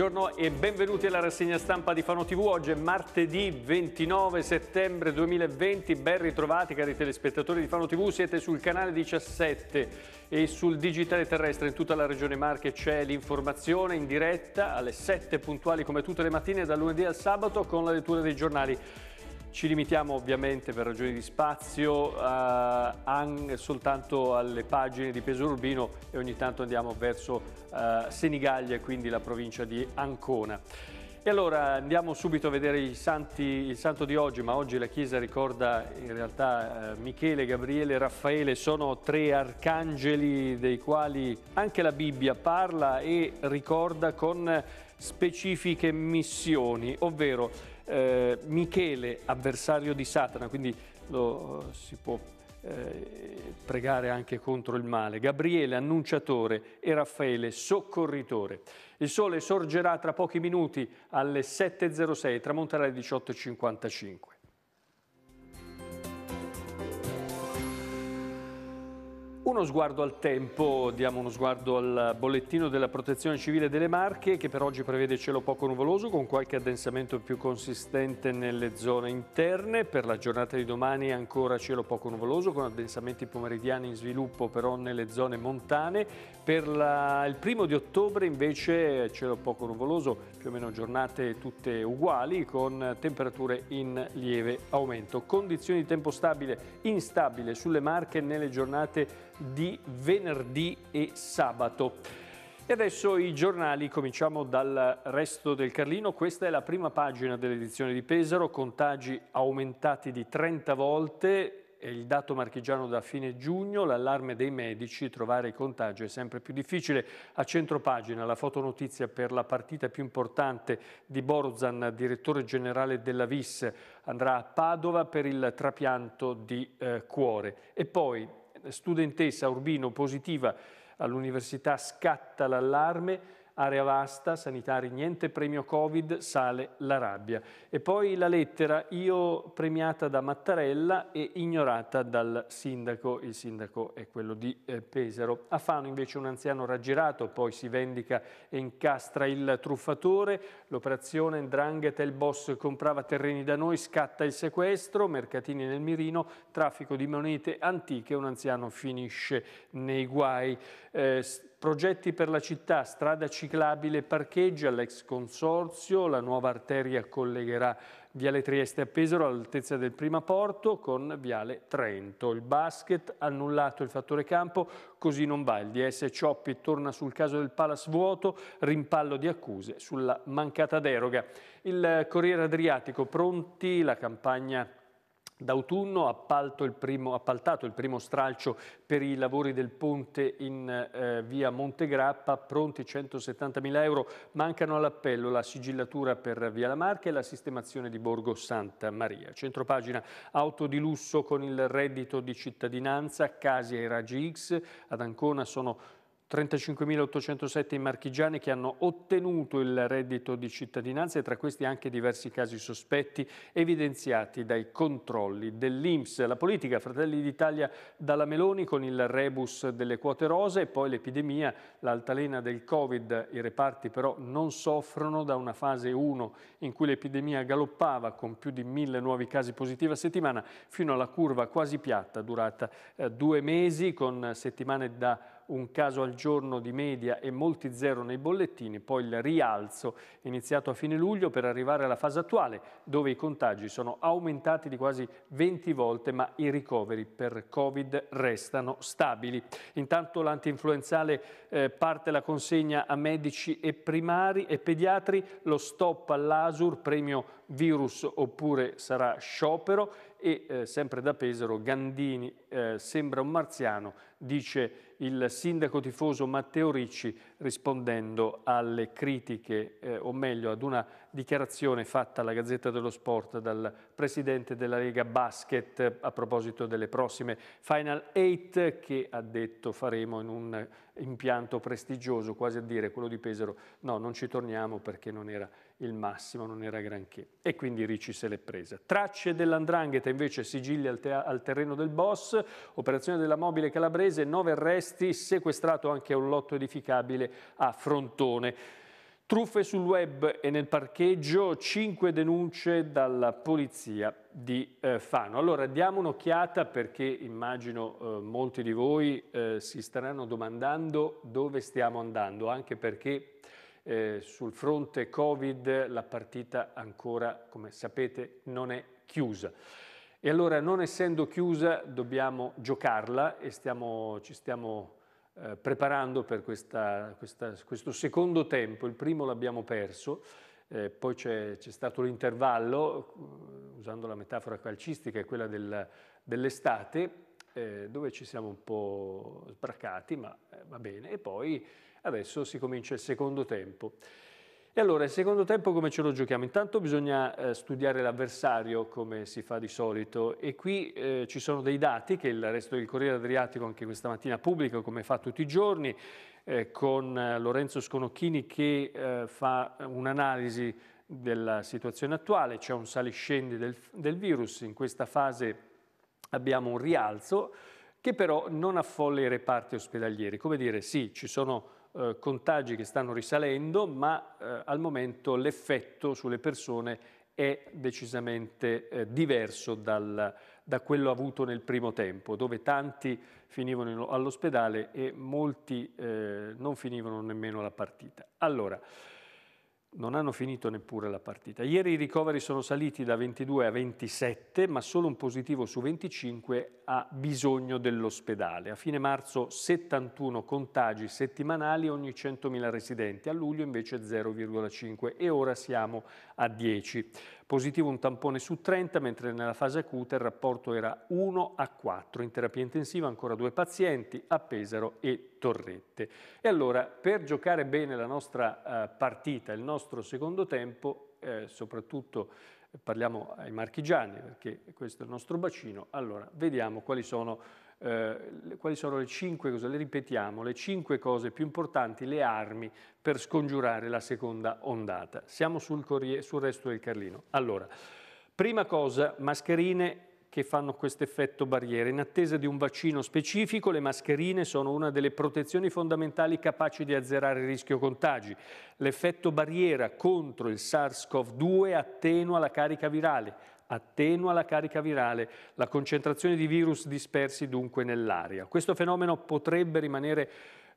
Buongiorno e benvenuti alla rassegna stampa di Fano TV. Oggi è martedì 29 settembre 2020. Ben ritrovati cari telespettatori di Fano TV. Siete sul canale 17 e sul digitale terrestre in tutta la regione Marche c'è l'informazione in diretta alle 7 puntuali come tutte le mattine dal lunedì al sabato con la lettura dei giornali ci limitiamo ovviamente per ragioni di spazio eh, soltanto alle pagine di Pesaro Urbino e ogni tanto andiamo verso eh, Senigallia quindi la provincia di Ancona. E allora andiamo subito a vedere santi, il santo di oggi, ma oggi la Chiesa ricorda in realtà eh, Michele, Gabriele e Raffaele, sono tre arcangeli dei quali anche la Bibbia parla e ricorda con specifiche missioni, ovvero eh, Michele, avversario di Satana, quindi lo, eh, si può eh, pregare anche contro il male, Gabriele annunciatore e Raffaele soccorritore. Il sole sorgerà tra pochi minuti alle 7.06, e tramonterà alle 18.55. Uno sguardo al tempo, diamo uno sguardo al bollettino della protezione civile delle Marche che per oggi prevede cielo poco nuvoloso con qualche addensamento più consistente nelle zone interne. Per la giornata di domani ancora cielo poco nuvoloso con addensamenti pomeridiani in sviluppo però nelle zone montane. Per la... il primo di ottobre invece cielo poco nuvoloso, più o meno giornate tutte uguali con temperature in lieve aumento. Condizioni di tempo stabile, instabile sulle Marche nelle giornate di venerdì e sabato. E adesso i giornali, cominciamo dal resto del Carlino. Questa è la prima pagina dell'edizione di Pesaro, contagi aumentati di 30 volte, è il dato marchigiano da fine giugno, l'allarme dei medici, trovare i contagi è sempre più difficile. A centro pagina la fotonotizia per la partita più importante di Borzan, direttore generale della VIS, andrà a Padova per il trapianto di eh, cuore. E poi studentessa Urbino positiva all'università scatta l'allarme area vasta, sanitari niente, premio Covid, sale la rabbia. E poi la lettera, io premiata da Mattarella e ignorata dal sindaco, il sindaco è quello di eh, Pesaro. A Fano invece un anziano raggirato, poi si vendica e incastra il truffatore, l'operazione Ndrangheta, il boss comprava terreni da noi, scatta il sequestro, mercatini nel mirino, traffico di monete antiche, un anziano finisce nei guai. Eh, Progetti per la città, strada ciclabile parcheggio all'ex consorzio, la nuova arteria collegherà Viale Trieste a Pesaro all'altezza del prima porto con Viale Trento. Il basket annullato il fattore campo, così non va. Il DS Cioppi torna sul caso del Palace vuoto, rimpallo di accuse sulla mancata deroga. Il Corriere Adriatico pronti, la campagna D'autunno appaltato il primo stralcio per i lavori del ponte in eh, via Montegrappa, pronti 170 mila euro, mancano all'appello la sigillatura per via La Marca e la sistemazione di Borgo Santa Maria. Centropagina auto di lusso con il reddito di cittadinanza, casi ai raggi X, ad Ancona sono 35.807 i marchigiani che hanno ottenuto il reddito di cittadinanza e tra questi anche diversi casi sospetti evidenziati dai controlli dell'Inps. La politica Fratelli d'Italia dalla Meloni con il rebus delle quote rose e poi l'epidemia, l'altalena del Covid. I reparti però non soffrono da una fase 1 in cui l'epidemia galoppava con più di mille nuovi casi positivi a settimana fino alla curva quasi piatta durata eh, due mesi con settimane da un caso al giorno di media e molti zero nei bollettini, poi il rialzo iniziato a fine luglio per arrivare alla fase attuale dove i contagi sono aumentati di quasi 20 volte ma i ricoveri per Covid restano stabili. Intanto l'antinfluenzale eh, parte la consegna a medici e primari e pediatri, lo stop all'ASUR, premio virus oppure sarà sciopero e eh, sempre da Pesaro Gandini eh, sembra un marziano, dice il sindaco tifoso Matteo Ricci rispondendo alle critiche eh, o meglio ad una dichiarazione fatta alla Gazzetta dello Sport dal presidente della Lega Basket a proposito delle prossime Final 8 che ha detto faremo in un impianto prestigioso, quasi a dire quello di Pesaro no non ci torniamo perché non era il massimo, non era granché. E quindi Ricci se l'è presa. Tracce dell'andrangheta invece sigilli al, te- al, terreno del boss, operazione della mobile calabrese, nove arresti, sequestrato anche un lotto edificabile a Frontone. Truffe sul web e nel parcheggio, cinque denunce dalla polizia di eh, Fano. Allora diamo un'occhiata perché immagino eh, molti di voi eh, si staranno domandando dove stiamo andando, anche perché eh, sul fronte Covid la partita ancora, come sapete, non è chiusa. E allora, non essendo chiusa, dobbiamo giocarla e stiamo, ci stiamo eh, preparando per questa, questa, questo secondo tempo. Il primo l'abbiamo perso, eh, poi c'è, stato l'intervallo, eh, usando la metafora calcistica e quella del, dell'estate, eh, dove ci siamo un po' sbraccati, ma eh, va bene. E poi Adesso si comincia il secondo tempo. E allora il secondo tempo come ce lo giochiamo? Intanto bisogna eh, studiare l'avversario come si fa di solito e qui eh, ci sono dei dati che il resto del Corriere Adriatico anche questa mattina pubblica come fa tutti i giorni eh, con eh, Lorenzo Sconocchini che eh, fa un'analisi della situazione attuale, c'è un saliscendi del, del virus, in questa fase abbiamo un rialzo che però non affolla i reparti ospedalieri, come dire sì ci sono eh, contagi che stanno risalendo, ma eh, al momento l'effetto sulle persone è decisamente eh, diverso dal, da quello avuto nel primo tempo, dove tanti finivano all'ospedale e molti eh, non finivano nemmeno la partita. Allora, non hanno finito neppure la partita. Ieri i ricoveri sono saliti da 22 a 27, ma solo un positivo su 25 ha bisogno dell'ospedale. A fine marzo 71 contagi settimanali ogni 100.000 residenti, a luglio invece 0,5 e ora siamo a 10 positivo un tampone su 30, mentre nella fase acuta il rapporto era 1 a 4. In terapia intensiva ancora due pazienti a Pesaro e Torrette. E allora, per giocare bene la nostra eh, partita, il nostro secondo tempo, eh, soprattutto eh, parliamo ai marchigiani, perché questo è il nostro bacino, allora vediamo quali sono eh, quali sono le cinque cose, le ripetiamo, le cinque cose più importanti, le armi per scongiurare la seconda ondata. Siamo sul, corriere, sul resto del Carlino. Allora, prima cosa, mascherine che fanno questo effetto barriera. In attesa di un vaccino specifico, le mascherine sono una delle protezioni fondamentali capaci di azzerare il rischio contagi. L'effetto barriera contro il SARS-CoV-2 attenua la carica virale, attenua la carica virale, la concentrazione di virus dispersi dunque nell'aria. Questo fenomeno potrebbe rimanere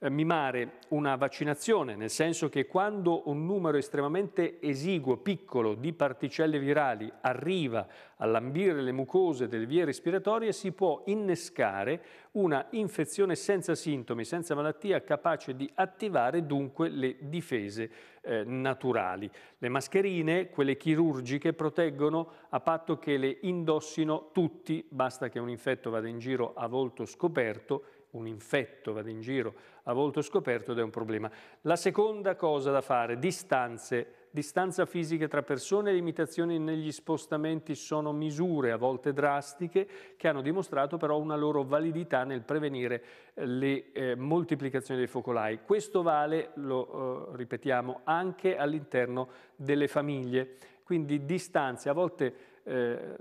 eh, mimare una vaccinazione, nel senso che quando un numero estremamente esiguo, piccolo, di particelle virali arriva a lambire le mucose delle vie respiratorie, si può innescare una infezione senza sintomi, senza malattia, capace di attivare dunque le difese eh, naturali. Le mascherine, quelle chirurgiche, proteggono a patto che le indossino tutti, basta che un infetto vada in giro a volto scoperto un infetto vada in giro a volto scoperto ed è un problema. La seconda cosa da fare, distanze, distanza fisica tra persone, le limitazioni negli spostamenti sono misure a volte drastiche che hanno dimostrato però una loro validità nel prevenire eh, le eh, moltiplicazioni dei focolai. Questo vale, lo eh, ripetiamo, anche all'interno delle famiglie, quindi distanze a volte, eh,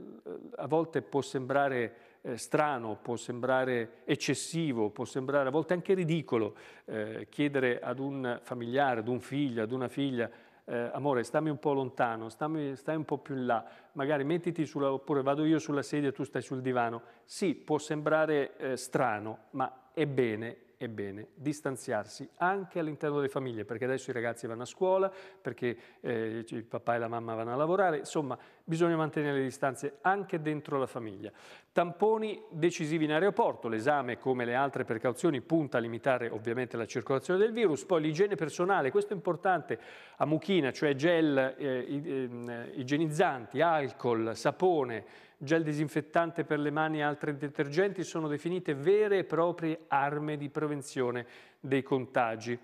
a volte può sembrare eh, strano, può sembrare eccessivo, può sembrare a volte anche ridicolo eh, chiedere ad un familiare, ad un figlio, ad una figlia, eh, amore, stammi un po' lontano, stammi, stai un po' più in là, magari mettiti sulla, oppure vado io sulla sedia e tu stai sul divano. Sì, può sembrare eh, strano, ma è bene, è bene distanziarsi anche all'interno delle famiglie, perché adesso i ragazzi vanno a scuola, perché eh, il papà e la mamma vanno a lavorare, insomma bisogna mantenere le distanze anche dentro la famiglia. Tamponi decisivi in aeroporto, l'esame come le altre precauzioni punta a limitare ovviamente la circolazione del virus, poi l'igiene personale, questo è importante, a mucchina, cioè gel, eh, ehm, igienizzanti, alcol, sapone, gel disinfettante per le mani e altri detergenti sono definite vere e proprie armi di prevenzione dei contagi.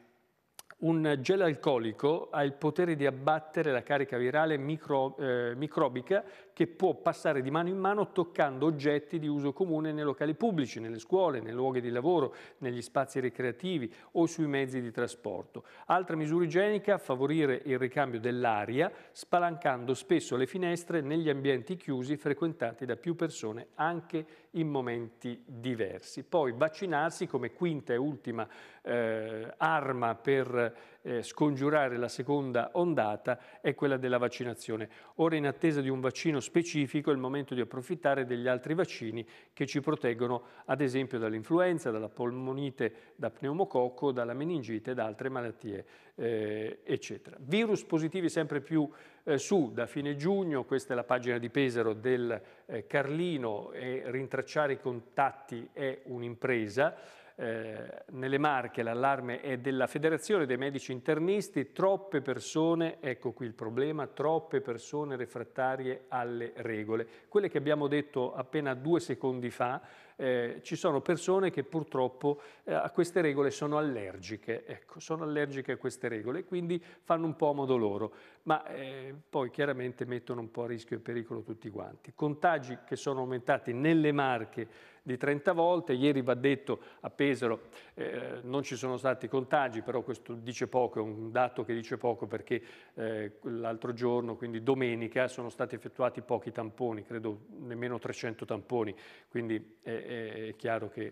Un gel alcolico ha il potere di abbattere la carica virale micro, eh, microbica che può passare di mano in mano toccando oggetti di uso comune nei locali pubblici, nelle scuole, nei luoghi di lavoro, negli spazi ricreativi o sui mezzi di trasporto. Altra misura igienica, favorire il ricambio dell'aria spalancando spesso le finestre negli ambienti chiusi frequentati da più persone anche in momenti diversi. Poi vaccinarsi come quinta e ultima eh, arma per per eh, scongiurare la seconda ondata è quella della vaccinazione. Ora in attesa di un vaccino specifico è il momento di approfittare degli altri vaccini che ci proteggono ad esempio dall'influenza, dalla polmonite da pneumococco, dalla meningite e da altre malattie eh, eccetera. Virus positivi sempre più eh, su da fine giugno, questa è la pagina di Pesaro del eh, Carlino e rintracciare i contatti è un'impresa eh, nelle Marche l'allarme è della Federazione dei Medici Internisti, troppe persone, ecco qui il problema, troppe persone refrattarie alle regole. Quelle che abbiamo detto appena due secondi fa, eh, ci sono persone che purtroppo eh, a queste regole sono allergiche, ecco, sono allergiche a queste regole, quindi fanno un po' a modo loro, ma eh, poi chiaramente mettono un po' a rischio e pericolo tutti quanti. Contagi che sono aumentati nelle Marche di 30 volte. Ieri va detto a Pesaro eh, non ci sono stati contagi, però questo dice poco, è un dato che dice poco perché eh, l'altro giorno, quindi domenica, sono stati effettuati pochi tamponi, credo nemmeno 300 tamponi, quindi eh, è, chiaro che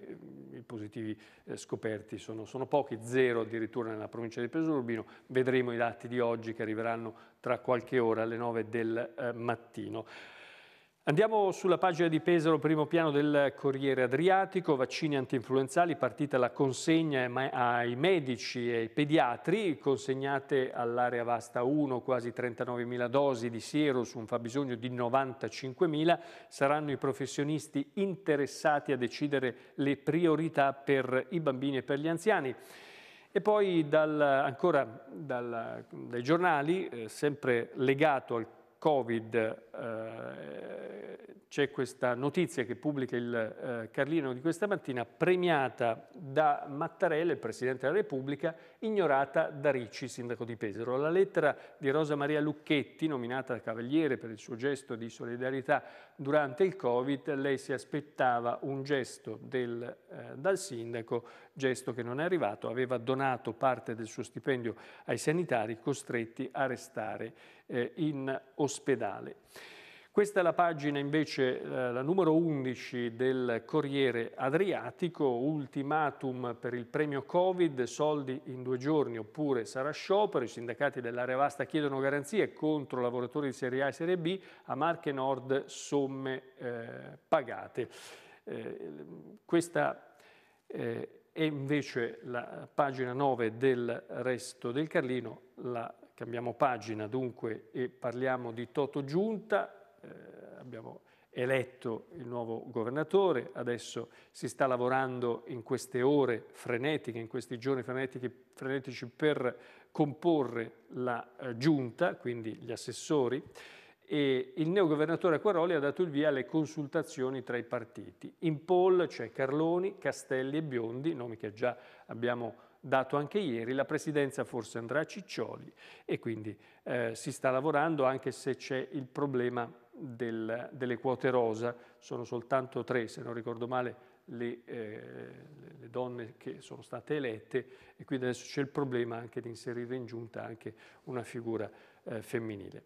eh, i positivi eh, scoperti sono, sono, pochi, zero addirittura nella provincia di Pesaro Urbino. Vedremo i dati di oggi che arriveranno tra qualche ora alle 9 del eh, mattino. Andiamo sulla pagina di Pesaro, primo piano del Corriere Adriatico, vaccini antinfluenzali, partita la consegna ai medici e ai pediatri, consegnate all'area vasta 1 quasi 39.000 dosi di siero su un fabbisogno di 95.000, saranno i professionisti interessati a decidere le priorità per i bambini e per gli anziani. E poi dal, ancora dal, dai giornali, eh, sempre legato al Covid eh, c'è questa notizia che pubblica il eh, Carlino di questa mattina, premiata da Mattarella, il Presidente della Repubblica, ignorata da Ricci, sindaco di Pesaro. La lettera di Rosa Maria Lucchetti, nominata Cavaliere per il suo gesto di solidarietà durante il Covid, lei si aspettava un gesto del, eh, dal sindaco gesto che non è arrivato, aveva donato parte del suo stipendio ai sanitari costretti a restare eh, in ospedale. Questa è la pagina invece, eh, la numero 11 del Corriere Adriatico, ultimatum per il premio Covid, soldi in due giorni oppure sarà sciopero, i sindacati dell'area vasta chiedono garanzie contro lavoratori di Serie A e Serie B, a Marche Nord somme eh, pagate. Eh, questa eh, e invece la pagina 9 del resto del Carlino la cambiamo pagina dunque e parliamo di Toto Giunta, eh, abbiamo eletto il nuovo governatore, adesso si sta lavorando in queste ore frenetiche, in questi giorni frenetici per comporre la eh, giunta, quindi gli assessori, e il neogovernatore Acquaroli ha dato il via alle consultazioni tra i partiti. In poll c'è Carloni, Castelli e Biondi, nomi che già abbiamo dato anche ieri, la presidenza forse andrà a Ciccioli e quindi eh, si sta lavorando anche se c'è il problema del, delle quote rosa, sono soltanto tre se non ricordo male le, eh, le, donne che sono state elette e quindi adesso c'è il problema anche di inserire in giunta anche una figura eh, femminile.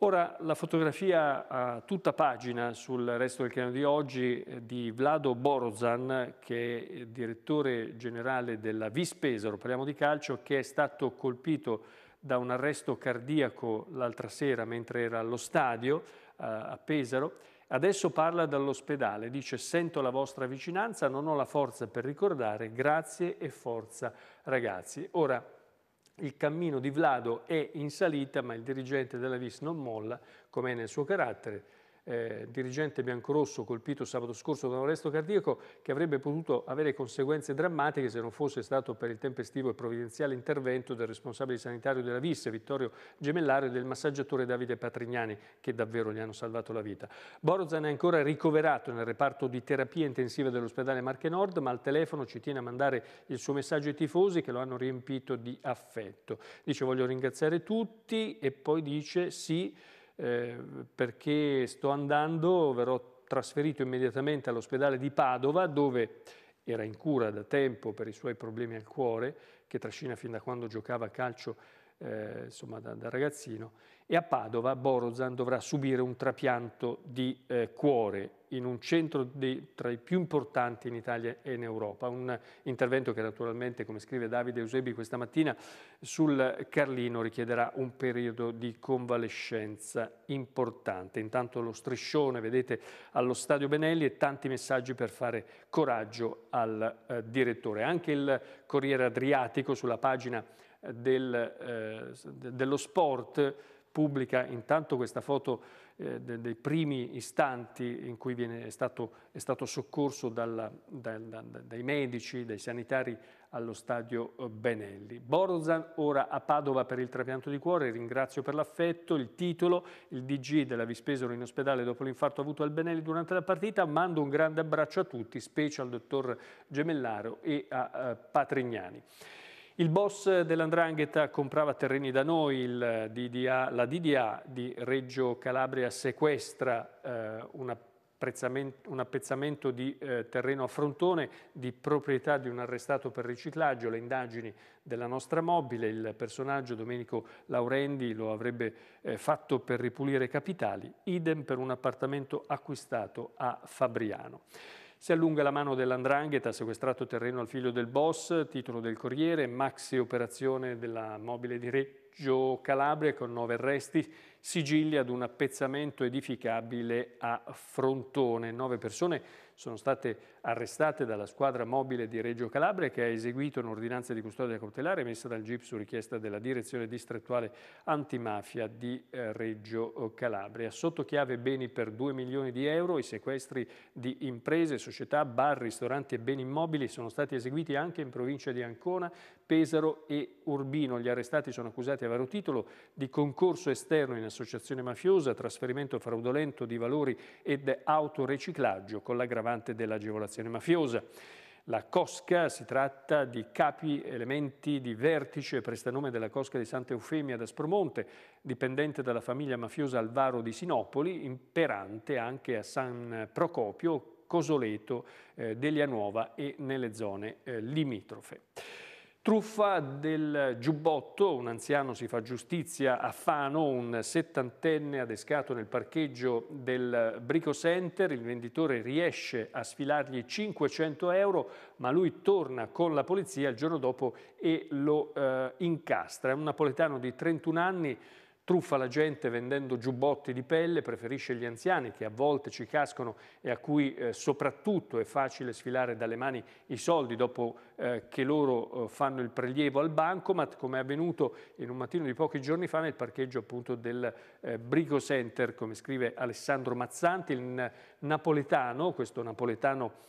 Ora, la fotografia a tutta pagina sul resto del canale di oggi eh, di Vlado Borozan, che è direttore generale della Vis Pesaro, parliamo di calcio, che è stato colpito da un arresto cardiaco l'altra sera mentre era allo stadio eh, a Pesaro. Adesso parla dall'ospedale, dice sento la vostra vicinanza, non ho la forza per ricordare, grazie e forza ragazzi. Ora, il cammino di Vlado è in salita, ma il dirigente della Vis non molla, come è nel suo carattere, eh, dirigente biancorosso colpito sabato scorso da un arresto cardiaco che avrebbe potuto avere conseguenze drammatiche se non fosse stato per il tempestivo e provvidenziale intervento del responsabile sanitario della VIS, Vittorio Gemellare, e del massaggiatore Davide Patrignani, che davvero gli hanno salvato la vita. Borozan è ancora ricoverato nel reparto di terapia intensiva dell'ospedale Marche Nord, ma al telefono ci tiene a mandare il suo messaggio ai tifosi che lo hanno riempito di affetto. Dice voglio ringraziare tutti e poi dice sì, eh, perché sto andando, verrò trasferito immediatamente all'ospedale di Padova dove era in cura da tempo per i suoi problemi al cuore, che trascina fin da quando giocava a calcio eh, insomma, da, da ragazzino, e a Padova Borozan dovrà subire un trapianto di eh, cuore in un centro di, tra i più importanti in Italia e in Europa, un intervento che naturalmente, come scrive Davide Eusebi questa mattina, sul Carlino richiederà un periodo di convalescenza importante. Intanto lo striscione, vedete, allo Stadio Benelli e tanti messaggi per fare coraggio al eh, direttore. Anche il Corriere Adriatico sulla pagina eh, del, eh, dello sport pubblica intanto questa foto eh, de, dei primi istanti in cui viene, è, stato, è, stato, soccorso dalla, da, da, dai medici, dai sanitari allo stadio eh, Benelli. Borozan ora a Padova per il trapianto di cuore, ringrazio per l'affetto, il titolo, il DG della Vispesero in ospedale dopo l'infarto avuto al Benelli durante la partita, mando un grande abbraccio a tutti, specie al dottor Gemellaro e a eh, Patrignani. Il boss dell'Andrangheta comprava terreni da noi, DDA, la DDA di Reggio Calabria sequestra eh, una un appezzamento di eh, terreno a frontone di proprietà di un arrestato per riciclaggio, le indagini della nostra mobile, il personaggio Domenico Laurendi lo avrebbe eh, fatto per ripulire capitali, idem per un appartamento acquistato a Fabriano. Si allunga la mano dell'Andrangheta, sequestrato terreno al figlio del boss, titolo del Corriere, maxi operazione della mobile di Reggio Calabria con nove arresti, sigilli ad un appezzamento edificabile a Frontone. Nove persone sono state arrestate dalla squadra mobile di Reggio Calabria che ha eseguito un'ordinanza di custodia cautelare emessa dal GIP su richiesta della direzione distrettuale antimafia di eh, Reggio eh, Calabria. Sotto chiave beni per 2 milioni di euro, i sequestri di imprese, società, bar, ristoranti e beni immobili sono stati eseguiti anche in provincia di Ancona, Pesaro e Urbino. Gli arrestati sono accusati a vario titolo di concorso esterno in associazione mafiosa, trasferimento fraudolento di valori ed autoreciclaggio con l'aggravamento l'aggravante dell'agevolazione mafiosa. La Cosca si tratta di capi elementi di vertice prestanome della Cosca di Santa Eufemia ad Aspromonte, dipendente dalla famiglia mafiosa Alvaro di Sinopoli, imperante anche a San Procopio, Cosoleto, eh, Delia Nuova e nelle zone eh, limitrofe. Truffa del giubbotto, un anziano si fa giustizia a Fano, un settantenne adescato nel parcheggio del Brico Center, il venditore riesce a sfilargli 500 euro ma lui torna con la polizia il giorno dopo e lo eh, incastra. È un napoletano di 31 anni truffa la gente vendendo giubbotti di pelle, preferisce gli anziani che a volte ci cascano e a cui eh, soprattutto è facile sfilare dalle mani i soldi dopo eh, che loro eh, fanno il prelievo al bancomat, come è avvenuto in un mattino di pochi giorni fa nel parcheggio appunto del eh, Brico Center, come scrive Alessandro Mazzanti, il napoletano, questo napoletano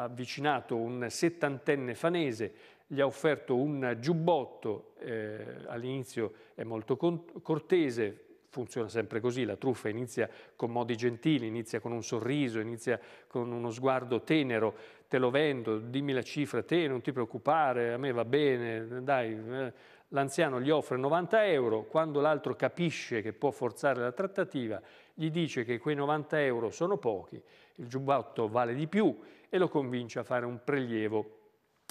avvicinato un settantenne fanese gli ha offerto un giubbotto, eh, all'inizio è molto cortese, funziona sempre così, la truffa inizia con modi gentili, inizia con un sorriso, inizia con uno sguardo tenero, te lo vendo, dimmi la cifra, te non ti preoccupare, a me va bene, dai. Eh". L'anziano gli offre 90 euro, quando l'altro capisce che può forzare la trattativa, gli dice che quei 90 euro sono pochi, il giubbotto vale di più e lo convince a fare un prelievo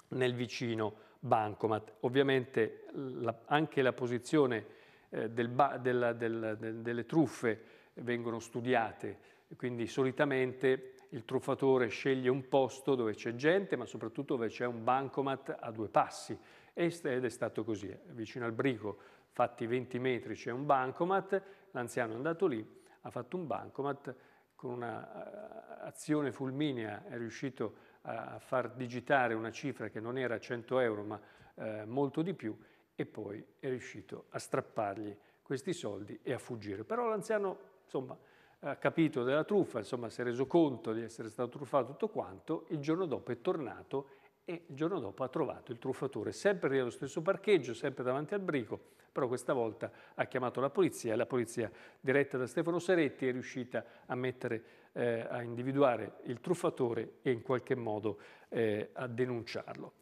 nel vicino bancomat. Ovviamente la, anche la posizione eh, del della, del, del, delle truffe vengono studiate, quindi solitamente il truffatore sceglie un posto dove c'è gente, ma soprattutto dove c'è un bancomat a due passi, ed è stato così. Vicino al brico, fatti 20 metri, c'è un bancomat, l'anziano è andato lì, ha fatto un bancomat, con un'azione eh, fulminea è riuscito a far digitare una cifra che non era 100 euro ma eh, molto di più e poi è riuscito a strappargli questi soldi e a fuggire. Però l'anziano insomma ha capito della truffa, insomma si è reso conto di essere stato truffato tutto quanto, il giorno dopo è tornato e il giorno dopo ha trovato il truffatore sempre nello stesso parcheggio, sempre davanti al brico però questa volta ha chiamato la polizia e la polizia diretta da Stefano Seretti è riuscita a, mettere, eh, a individuare il truffatore e in qualche modo eh, a denunciarlo.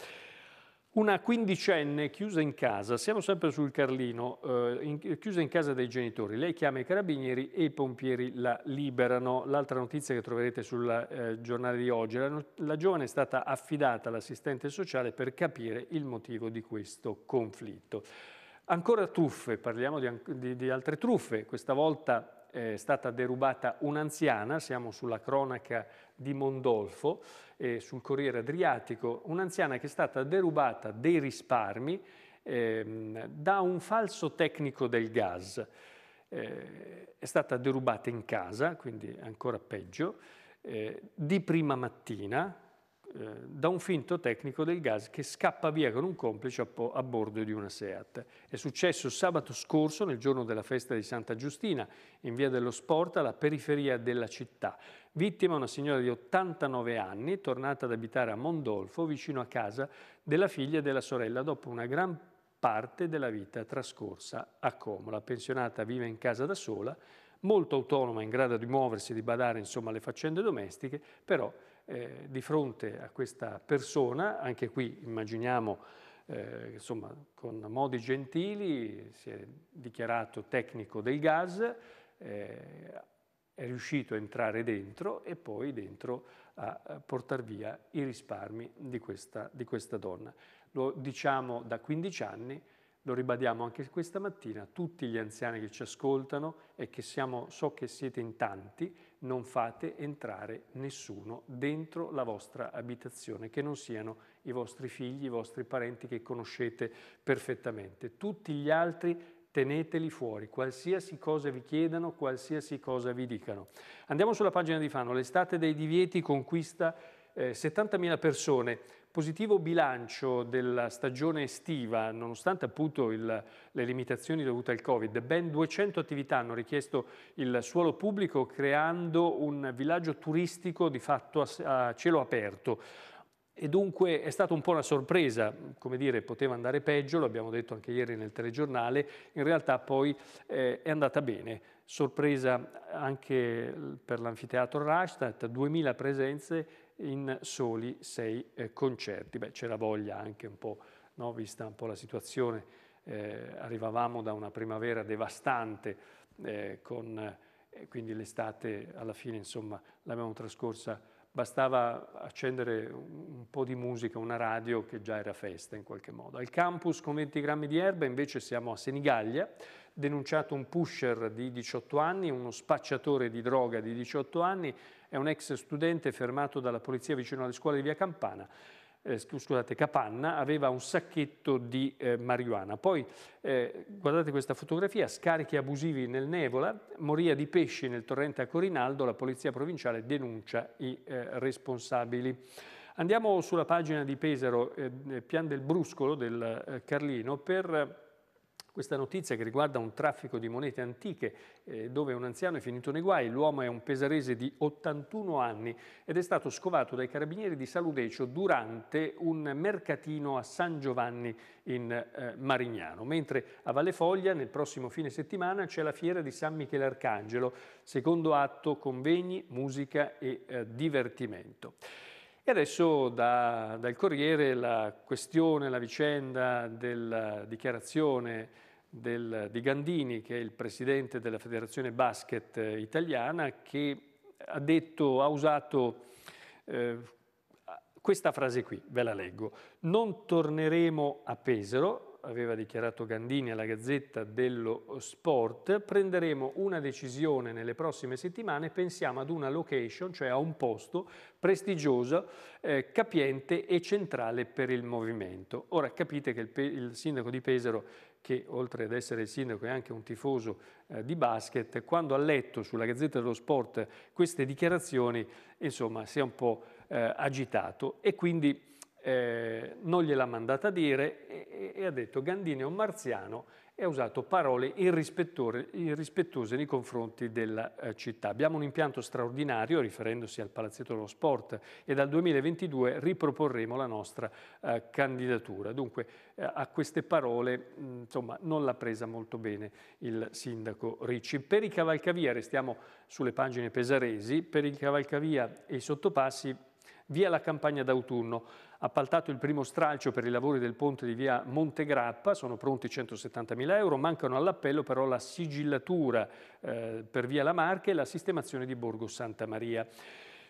Una quindicenne chiusa in casa, siamo sempre sul Carlino, eh, in, chiusa in casa dei genitori. Lei chiama i carabinieri e i pompieri la liberano. L'altra notizia che troverete sul eh, giornale di oggi, la, la giovane è stata affidata all'assistente sociale per capire il motivo di questo conflitto. Ancora truffe, parliamo di, di, di altre truffe, questa volta eh, è stata derubata un'anziana, siamo sulla cronaca di Mondolfo, eh, sul Corriere Adriatico, un'anziana che è stata derubata dei risparmi eh, da un falso tecnico del gas. Eh, è stata derubata in casa, quindi ancora peggio, eh, di prima mattina, eh, da un finto tecnico del gas che scappa via con un complice a, a bordo di una SEAT. È successo sabato scorso, nel giorno della festa di Santa Giustina, in via dello Sport, alla periferia della città. Vittima una signora di 89 anni, tornata ad abitare a Mondolfo, vicino a casa della figlia e della sorella, dopo una gran parte della vita trascorsa a Como. La Pensionata vive in casa da sola, molto autonoma, in grado di muoversi, di badare insomma alle faccende domestiche, però eh, di fronte a questa persona, anche qui immaginiamo eh, insomma, con modi gentili, si è dichiarato tecnico del gas, eh, è riuscito a entrare dentro e poi dentro a portare via i risparmi di questa, di questa donna. Lo diciamo da 15 anni, lo ribadiamo anche questa mattina, tutti gli anziani che ci ascoltano e che siamo, so che siete in tanti, non fate entrare nessuno dentro la vostra abitazione, che non siano i vostri figli, i vostri parenti che conoscete perfettamente. Tutti gli altri teneteli fuori, qualsiasi cosa vi chiedano, qualsiasi cosa vi dicano. Andiamo sulla pagina di Fano, l'estate dei divieti conquista eh, 70.000 persone, positivo bilancio della stagione estiva, nonostante appunto il, le limitazioni dovute al Covid, ben 200 attività hanno richiesto il suolo pubblico creando un villaggio turistico di fatto a, a cielo aperto. E dunque è stata un po' una sorpresa, come dire, poteva andare peggio, lo abbiamo detto anche ieri nel telegiornale, in realtà poi eh, è andata bene. Sorpresa anche per l'anfiteatro Rastatt, 2000 presenze in soli sei eh, concerti. Beh, c'era voglia anche un po', no? vista un po' la situazione, eh, arrivavamo da una primavera devastante, eh, con, eh, quindi l'estate alla fine insomma l'abbiamo trascorsa, bastava accendere un po' di musica, una radio che già era festa in qualche modo. Al campus con 20 grammi di erba invece siamo a Senigallia, denunciato un pusher di 18 anni, uno spacciatore di droga di 18 anni, è un ex studente fermato dalla polizia vicino alle scuole di Via Campana eh, scusate, Capanna, aveva un sacchetto di eh, marijuana. Poi, eh, guardate questa fotografia, scarichi abusivi nel Nevola, moria di pesci nel torrente a Corinaldo, la polizia provinciale denuncia i eh, responsabili. Andiamo sulla pagina di Pesaro, eh, eh, Pian del Bruscolo del Carlino, per questa notizia che riguarda un traffico di monete antiche eh, dove un anziano è finito nei guai, l'uomo è un pesarese di 81 anni ed è stato scovato dai carabinieri di Saludecio durante un mercatino a San Giovanni in eh, Marignano, mentre a Valle Foglia nel prossimo fine settimana c'è la fiera di San Michele Arcangelo, secondo atto convegni, musica e eh, divertimento. E adesso da, dal Corriere la questione, la vicenda della dichiarazione del, di Gandini, che è il presidente della Federazione Basket eh, Italiana, che ha, detto, ha usato eh, questa frase qui, ve la leggo. Non torneremo a Pesaro, aveva dichiarato Gandini alla Gazzetta dello Sport, prenderemo una decisione nelle prossime settimane, pensiamo ad una location, cioè a un posto prestigioso, eh, capiente e centrale per il movimento. Ora capite che il, il sindaco di Pesaro che oltre ad essere il sindaco è anche un tifoso eh, di basket, quando ha letto sulla Gazzetta dello Sport queste dichiarazioni, insomma, si è un po' eh, agitato e quindi eh, non gliel'ha mandata a dire e, e, ha detto Gandini è un marziano e ha usato parole irrispettose nei confronti della eh, città. Abbiamo un impianto straordinario, riferendosi al Palazzetto dello Sport, e dal 2022 riproporremo la nostra eh, candidatura. Dunque eh, a queste parole mh, insomma, non l'ha presa molto bene il sindaco Ricci. Per i cavalcavia, restiamo sulle pagine pesaresi, per i cavalcavia e i sottopassi via la campagna d'autunno appaltato il primo stralcio per i lavori del ponte di via Montegrappa, sono pronti 170.000 euro, mancano all'appello però la sigillatura eh, per via La Marche e la sistemazione di Borgo Santa Maria.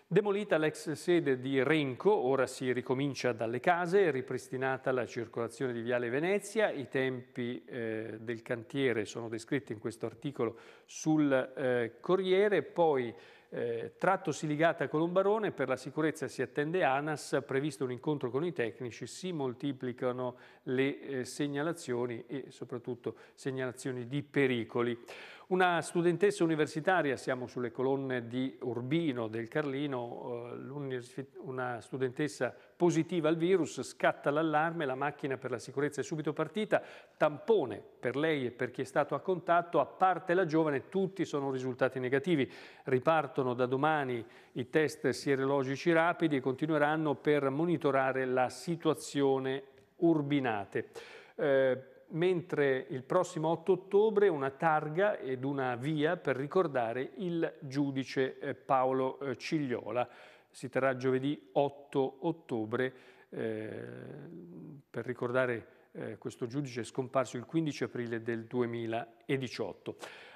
Demolita l'ex sede di Renco, ora si ricomincia dalle case, ripristinata la circolazione di Viale Venezia, i tempi eh, del cantiere sono descritti in questo articolo sul eh, Corriere, poi eh, trattosi ligata a Colombarone, per la sicurezza si attende ANAS, previsto un incontro con i tecnici, si moltiplicano le eh, segnalazioni e soprattutto segnalazioni di pericoli. Una studentessa universitaria, siamo sulle colonne di Urbino del Carlino, eh, una studentessa positiva al virus, scatta l'allarme, la macchina per la sicurezza è subito partita, tampone per lei e per chi è stato a contatto, a parte la giovane tutti sono risultati negativi. Ripartono da domani i test sierologici rapidi e continueranno per monitorare la situazione urbinate. Eh, mentre il prossimo 8 ottobre una targa ed una via per ricordare il giudice eh, Paolo eh, Cigliola. Si terrà giovedì 8 ottobre eh, per ricordare eh, questo giudice scomparso il 15 aprile del 2018.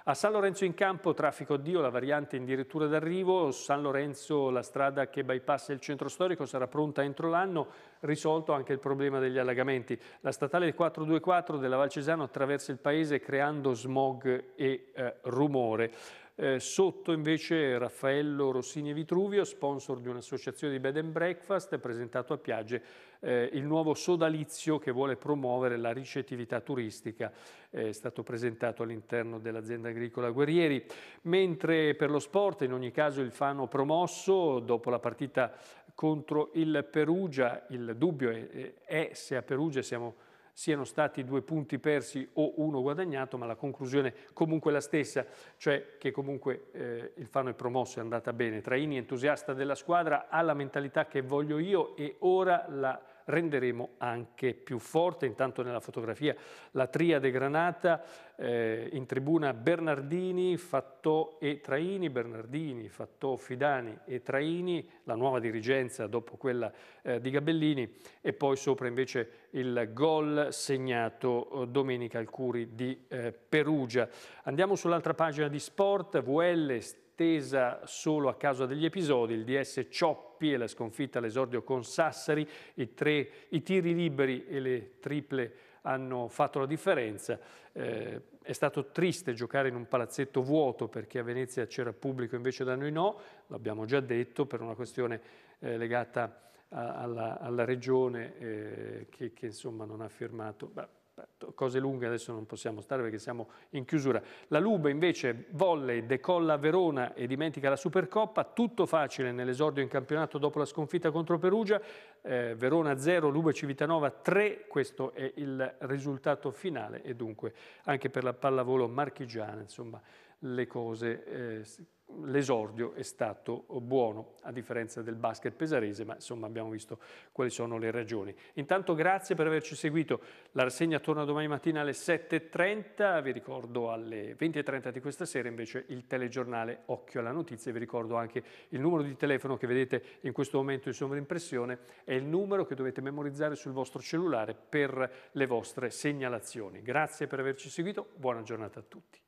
A San Lorenzo in campo traffico Dio, la variante in addirittura d'arrivo, San Lorenzo la strada che bypassa il centro storico sarà pronta entro l'anno, risolto anche il problema degli allagamenti. La statale 424 della Valcesano attraversa il paese creando smog e eh, rumore. Eh, sotto invece Raffaello Rossini Vitruvio, sponsor di un'associazione di bed and breakfast, ha presentato a Piagge eh, il nuovo sodalizio che vuole promuovere la ricettività turistica, eh, è stato presentato all'interno dell'azienda agricola Guerrieri, mentre per lo sport in ogni caso il Fano promosso dopo la partita contro il Perugia, il dubbio è, è se a Perugia siamo siano stati due punti persi o uno guadagnato, ma la conclusione comunque la stessa, cioè che comunque eh, il Fano è promosso, e è andata bene. Traini, entusiasta della squadra, ha la mentalità che voglio io e ora la renderemo anche più forte. Intanto nella fotografia la triade granata, eh, in tribuna Bernardini, Fattò e Traini, Bernardini, Fattò, Fidani e Traini, la nuova dirigenza dopo quella eh, di Gabellini e poi sopra invece il gol segnato eh, domenica Alcuri Curi di eh, Perugia. Andiamo sull'altra pagina di sport, VL estesa solo a causa degli episodi, il DS Cioppi e la sconfitta all'esordio con Sassari, i, tre, i tiri liberi e le triple hanno fatto la differenza. Eh, è stato triste giocare in un palazzetto vuoto perché a Venezia c'era pubblico invece da noi no, l'abbiamo già detto per una questione eh, legata alla, alla regione eh, che, che, insomma non ha firmato. Beh, cose lunghe adesso non possiamo stare perché siamo in chiusura. La Lube invece volle, decolla a Verona e dimentica la Supercoppa, tutto facile nell'esordio in campionato dopo la sconfitta contro Perugia, eh, Verona 0, Lube Civitanova 3, questo è il risultato finale e dunque anche per la pallavolo marchigiana insomma le cose eh, l'esordio è stato buono, a differenza del basket pesarese, ma insomma abbiamo visto quali sono le ragioni. Intanto grazie per averci seguito, la rassegna torna domani mattina alle 7.30, vi ricordo alle 20.30 di questa sera invece il telegiornale Occhio alla Notizia, vi ricordo anche il numero di telefono che vedete in questo momento in sovraimpressione, è il numero che dovete memorizzare sul vostro cellulare per le vostre segnalazioni. Grazie per averci seguito, buona giornata a tutti.